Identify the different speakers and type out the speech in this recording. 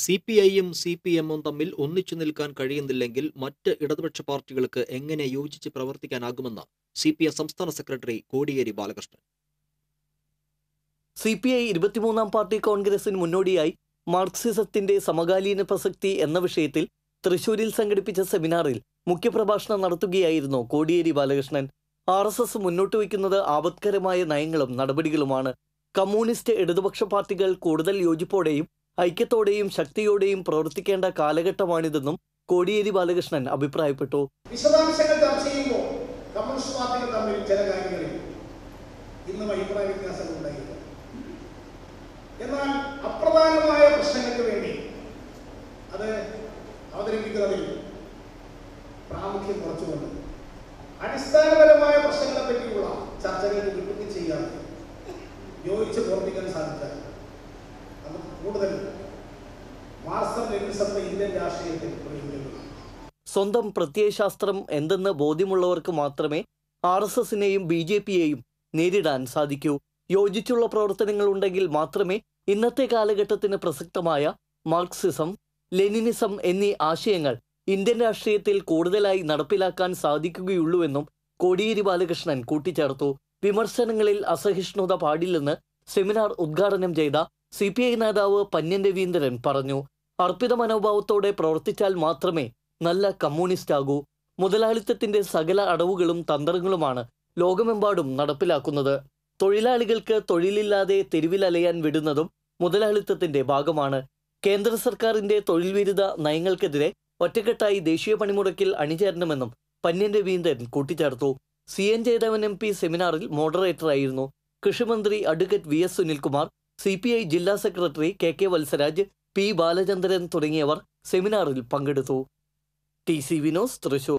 Speaker 1: C P ഐയും C P എമ്മും തമ്മിൽ ഒന്നിച്ചു നിൽക്കാൻ കഴിയുന്നില്ലെങ്കിൽ മറ്റ് ഇടതുപക്ഷ പാർട്ടികൾക്ക് എങ്ങനെ യോജിച്ച് പ്രവർത്തിക്കാനാകുമെന്ന് സി പി എം സംസ്ഥാന secretary Kodiyeri Balakrishnan C P I ഇരുപത്തിമൂന്നാം പാർട്ടി കോൺഗ്രസിന് മുന്നോടിയായി മാർക്സിസത്തിന്റെ സമകാലീന പ്രസക്തി എന്ന വിഷയത്തിൽ തൃശൂരിൽ സംഘടിപ്പിച്ച സെമിനാറിൽ മുഖ്യപ്രഭാഷണം നടത്തുകയായിരുന്നു Kodiyeri Balakrishnan R S S മുന്നോട്ട് വയ്ക്കുന്നത് ആപത്കരമായ നയങ്ങളും നടപടികളുമാണ് കമ്മ്യൂണിസ്റ്റ് ഇടതുപക്ഷ പാർട്ടികൾ കൂടുതൽ യോജിപ്പോടെയും ഐക്യത്തോടെയും ശക്തിയോടെയും പ്രവർത്തിക്കേണ്ട കാലഘട്ടമാണിതെന്നും കോടിയേരി ബാലകൃഷ്ണൻ അഭിപ്രായപ്പെട്ടു
Speaker 2: വിശദാംശങ്ങൾ ചർച്ച ചെയ്യുമ്പോൾ കമ്മ്യൂണിസ്റ്റ് പാർട്ടികൾ തമ്മിൽ ചില കാര്യങ്ങളിൽ ഇന്നും അഭിപ്രായ വ്യത്യാസങ്ങൾ ഉണ്ടായില്ല എന്നാൽ അപ്രധാനമായ പ്രശ്നങ്ങൾക്ക് വേണ്ടി അത് അവതരിപ്പിക്കുന്നതിൽ പ്രാമുഖ്യം കുറച്ചുകൊണ്ട് അടിസ്ഥാനപരമായ പ്രശ്നങ്ങളെ പറ്റിയുള്ള ചർച്ചകൾ വിട്ടുകയും ചെയ്യാൻ യോജിച്ച് പ്രവർത്തിക്കാൻ സാധിച്ചാൽ കൂടുതൽ ഇന്ത്യൻ
Speaker 1: സ്വന്തം പ്രത്യയശാസ്ത്രം എന്തെന്ന് ബോധ്യമുള്ളവർക്ക് മാത്രമേ ആർ എസ് എസിനെയും ബി ജെ പിയെയും നേരിടാൻ സാധിക്കൂ യോജിച്ചുള്ള പ്രവർത്തനങ്ങൾ ഉണ്ടെങ്കിൽ മാത്രമേ ഇന്നത്തെ കാലഘട്ടത്തിന് പ്രസക്തമായ മാർക്സിസം ലെനിനിസം എന്നീ ആശയങ്ങൾ ഇന്ത്യൻ രാഷ്ട്രീയത്തിൽ കൂടുതലായി നടപ്പിലാക്കാൻ സാധിക്കുകയുള്ളൂവെന്നും കോടിയേരി ബാലകൃഷ്ണൻ കൂട്ടിച്ചേർത്തു വിമർശനങ്ങളിൽ അസഹിഷ്ണുത പാടില്ലെന്ന് സെമിനാർ ഉദ്ഘാടനം ചെയ്ത സി പി ഐ നേതാവ് പന്ന്യൻ രവീന്ദ്രൻ പറഞ്ഞു അർപ്പിത മനോഭാവത്തോടെ പ്രവർത്തിച്ചാൽ മാത്രമേ നല്ല കമ്മ്യൂണിസ്റ്റ് ആകൂ മുതലാളിത്തത്തിന്റെ സകല അടവുകളും തന്ത്രങ്ങളുമാണ് ലോകമെമ്പാടും നടപ്പിലാക്കുന്നത് തൊഴിലാളികൾക്ക് തൊഴിലില്ലാതെ തെരുവിലലയാൻ വിടുന്നതും മുതലാളിത്തത്തിന്റെ ഭാഗമാണ് കേന്ദ്ര സർക്കാരിന്റെ തൊഴിൽ വിരുദ്ധ നയങ്ങൾക്കെതിരെ ഒറ്റക്കെട്ടായി ദേശീയ പണിമുടക്കിൽ അണിചേരണമെന്നും പന്ന്യൻ രവീന്ദ്രൻ കൂട്ടിച്ചേർത്തു C N Jayadevan M P സെമിനാറിൽ മോഡറേറ്ററായിരുന്നു കൃഷിമന്ത്രി advocate V S Sunilkumar C P I ജില്ലാ secretary K K Valsaraj P Balachandran തുടങ്ങിയവർ സെമിനാറിൽ പങ്കെടുത്തു ടി സി വിനോസ് തൃശൂർ